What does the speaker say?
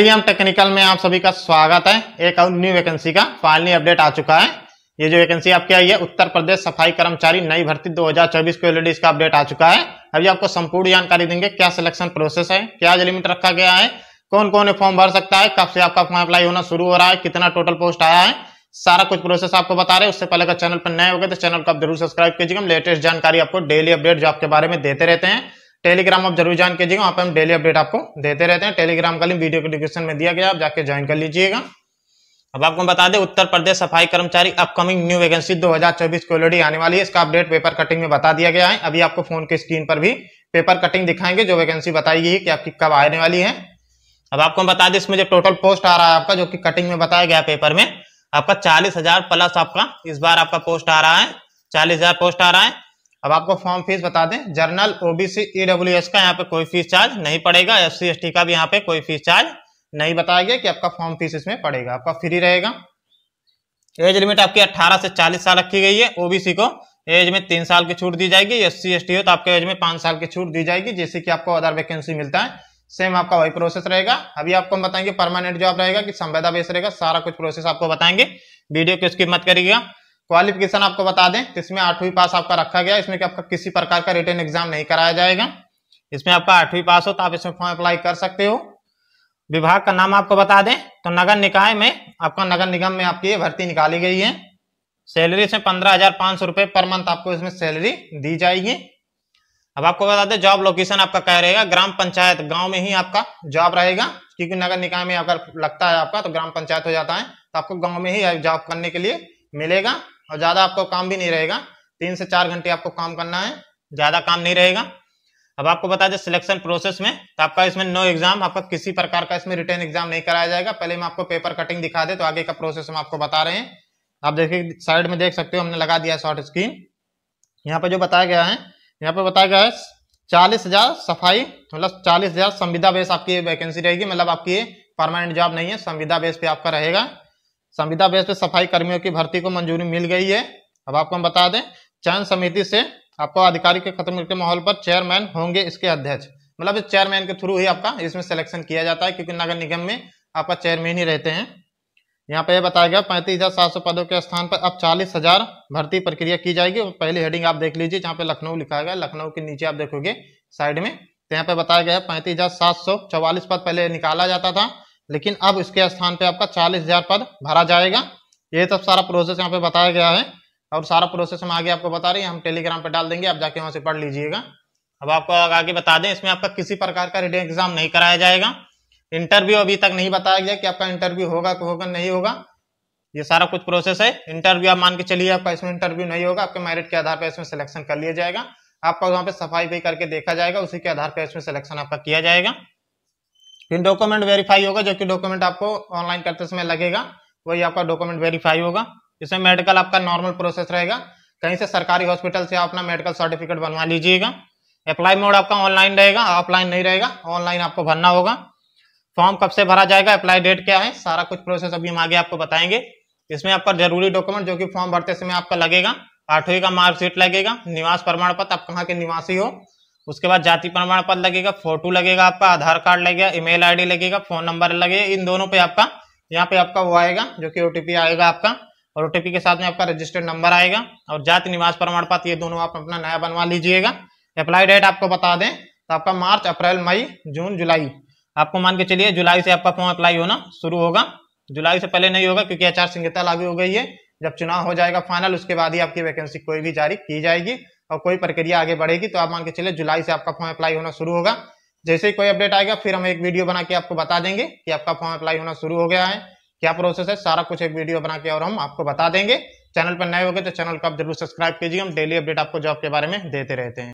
PM technical में आप सभी का स्वागत है एक और न्यू वैकेंसी का फाइनली अपडेट आ चुका है ये जो वैकेंसी आपकी आई है उत्तर प्रदेश सफाई कर्मचारी नई भर्ती 2024 को ऑलरेडी इसका अपडेट आ चुका है अभी आपको संपूर्ण जानकारी देंगे क्या सिलेक्शन प्रोसेस है क्या लिमिट रखा गया है कौन कौन फॉर्म भर सकता है कब से आपका फॉर्म अप्लाई होना शुरू हो रहा है कितना टोटल पोस्ट आया है सारा कुछ प्रोसेस आपको बता रहे हैं उससे पहले अगर चैनल पर नए हो गए तो चैनल को आप जरूर सब्सक्राइब कीजिएगा लेटेस्ट जानकारी आपको डेली अपडेट जो आपके बारे में देते रहते हैं टेलीग्राम आप जरूर ज्वाइन कीजिएगा वहाँ पर हम डेली अपडेट आपको देते रहते हैं टेलीग्राम का लिंक वीडियो के डिस्क्रिप्शन में दिया गया आप जाके ज्वाइन कर लीजिएगा अब आपको बता दें उत्तर प्रदेश सफाई कर्मचारी अपकमिंग न्यू वैकेंसी 2024 की ऑलरेडी आने वाली है इसका अपडेट पेपर कटिंग में बता दिया गया है अभी आपको फोन के स्क्रीन पर भी पेपर कटिंग दिखाएंगे जो वैकेंसी बताई गई है कि आपकी कब आने वाली है अब आपको बता दें इसमें जो टोटल पोस्ट आ रहा है आपका जो कि कटिंग में बताया गया पेपर में आपका चालीस हजार प्लस आपका इस बार आपका पोस्ट आ रहा है चालीस हजार पोस्ट आ रहा है अब आपको फॉर्म फीस बता दें जर्नल ओबीसी ईडब्ल्यू एस का यहाँ पे कोई फीस चार्ज नहीं पड़ेगा एस सी का भी यहाँ पे कोई फीस चार्ज नहीं बताया गया कि आपका फॉर्म फीस इसमें पड़ेगा आपका फ्री रहेगा एज लिमिट आपकी 18 से 40 साल रखी गई है ओबीसी को एज में तीन साल की छूट दी जाएगी एस सी एस टी हो तो आपके एज में पांच साल की छूट दी जाएगी जैसे कि आपको अदर वैकेंसी मिलता है सेम आपका वही प्रोसेस रहेगा अभी आपको हम बताएंगे परमानेंट जॉब रहेगा कि संवेदा बेस रहेगा सारा कुछ प्रोसेस आपको बताएंगे वीडियो को स्किप मत करिएगा क्वालिफिकेशन आपको बता दें इसमें आठवीं पास आपका रखा गया इसमें कि आपका किसी प्रकार का रिटर्न एग्जाम नहीं कराया जाएगा इसमें आपका आठवीं पास हो तो आप इसमें फॉर्म अप्लाई कर सकते हो विभाग का नाम आपको बता दें तो नगर निकाय में आपका नगर निगम में आपकी भर्ती निकाली गई है सैलरी से पंद्रह हजार पांच सौ रुपए पर मंथ आपको इसमें सैलरी दी जाएगी अब आपको बता दें जॉब लोकेशन आपका क्या रहेगा ग्राम पंचायत गांव में ही आपका जॉब रहेगा क्योंकि नगर निकाय में अगर लगता है आपका तो ग्राम पंचायत हो जाता है तो आपको गांव में ही जॉब करने के लिए मिलेगा और ज्यादा आपको काम भी नहीं रहेगा तीन से चार घंटे आपको काम करना है ज्यादा काम नहीं रहेगा अब आपको बता दें सिलेक्शन प्रोसेस में तो आपका इसमें नो एग्जाम आपका किसी प्रकार का इसमें रिटर्न एग्जाम नहीं कराया जाएगा पहले हम आपको पेपर कटिंग दिखा दे तो आगे का प्रोसेस हम आपको बता रहे हैं आप देखिए साइड में देख सकते हो हमने लगा दिया शॉर्ट स्क्रीन यहाँ पे जो बताया गया है यहाँ पे बताया गया है चालीस हजार सफाई मतलब चालीस हजार संविदा बेस आपकी वैकेंसी रहेगी मतलब आपकी परमानेंट जॉब नहीं है संविदा बेस पे आपका रहेगा संविदा बेस पे सफाई कर्मियों की भर्ती को मंजूरी मिल गई है अब आपको हम बता दें चयन समिति से आपको अधिकारी के खत्म के माहौल पर चेयरमैन होंगे इसके अध्यक्ष मतलब इस चेयरमैन के थ्रू ही आपका इसमें सिलेक्शन किया जाता है क्योंकि नगर निगम में आपका चेयरमैन ही रहते हैं यहाँ पे यह बताया गया पैंतीस हजार सात सौ पदों के स्थान पर अब चालीस हजार भर्ती प्रक्रिया की जाएगी और पहली हेडिंग आप देख लीजिए जहाँ पे लखनऊ लिखा गया लखनऊ के नीचे आप देखोगे साइड में तो यहाँ पे बताया गया है पैंतीस हजार सात सौ चौवालीस पद पहले निकाला जाता था लेकिन अब इसके स्थान पे आपका चालीस हजार पद भरा जाएगा ये सब सारा प्रोसेस यहाँ पे बताया गया है और सारा प्रोसेस हम आगे आपको बता रहे हैं हम टेलीग्राम पे डाल देंगे आप जाके वहाँ से पढ़ लीजिएगा अब आपको आगे बता दें इसमें आपका किसी प्रकार का रिटर्न एग्जाम नहीं कराया जाएगा इंटरव्यू अभी तक नहीं बताया गया कि आपका इंटरव्यू होगा कि होगा नहीं होगा ये सारा कुछ प्रोसेस है इंटरव्यू आप मान के चलिए आपका इसमें इंटरव्यू नहीं होगा आपके मेरिट के आधार पर इसमें सिलेक्शन कर लिया जाएगा आपका वहाँ पे सफाई भी करके देखा जाएगा उसी के आधार पर इसमें सिलेक्शन आपका किया जाएगा फिर डॉक्यूमेंट वेरीफाई होगा जो कि डॉक्यूमेंट आपको ऑनलाइन करते समय लगेगा वही आपका डॉक्यूमेंट वेरीफाई होगा इसमें मेडिकल आपका नॉर्मल प्रोसेस रहेगा कहीं से सरकारी हॉस्पिटल से आप अपना मेडिकल सर्टिफिकेट बनवा लीजिएगा अप्लाई मोड आपका ऑनलाइन रहेगा ऑफलाइन नहीं रहेगा ऑनलाइन आपको भरना होगा फॉर्म कब से भरा जाएगा अप्लाई डेट क्या है सारा कुछ प्रोसेस अभी हम आगे आपको बताएंगे इसमें आपका जरूरी डॉक्यूमेंट जो कि फॉर्म भरते समय आपका लगेगा आठवीं का मार्कशीट लगेगा निवास प्रमाण पत्र आप कहाँ के निवासी हो उसके बाद जाति प्रमाण पत्र लगेगा फोटो लगेगा आपका आधार कार्ड लगेगा ईमेल आईडी लगेगा फोन नंबर लगेगा इन दोनों पे आपका यहाँ पे आपका वो आएगा जो कि ओटीपी आएगा आपका और ओटीपी के साथ में आपका रजिस्टर्ड नंबर आएगा और जाति निवास प्रमाण पत्र ये दोनों आप अपना नया बनवा लीजिएगा अप्लाई डेट आपको बता दें तो आपका मार्च अप्रैल मई जून जुलाई आपको मान के चलिए जुलाई से आपका फॉर्म अप्लाई होना शुरू होगा जुलाई से पहले नहीं होगा क्योंकि आचार संहिता लागू हो गई है जब चुनाव हो जाएगा फाइनल उसके बाद ही आपकी वैकेंसी कोई भी जारी की जाएगी और कोई प्रक्रिया आगे बढ़ेगी तो आप मान के चले जुलाई से आपका फॉर्म अप्लाई होना शुरू होगा जैसे ही कोई अपडेट आएगा फिर हम एक वीडियो बना के आपको बता देंगे कि आपका फॉर्म अप्लाई होना शुरू हो गया है क्या प्रोसेस है सारा कुछ एक वीडियो बना के और हम आपको बता देंगे चैनल पर नए हो गए तो चैनल को आप जरूर सब्सक्राइब कीजिए हम डेली अपडेट आपको जॉब के बारे में देते रहते हैं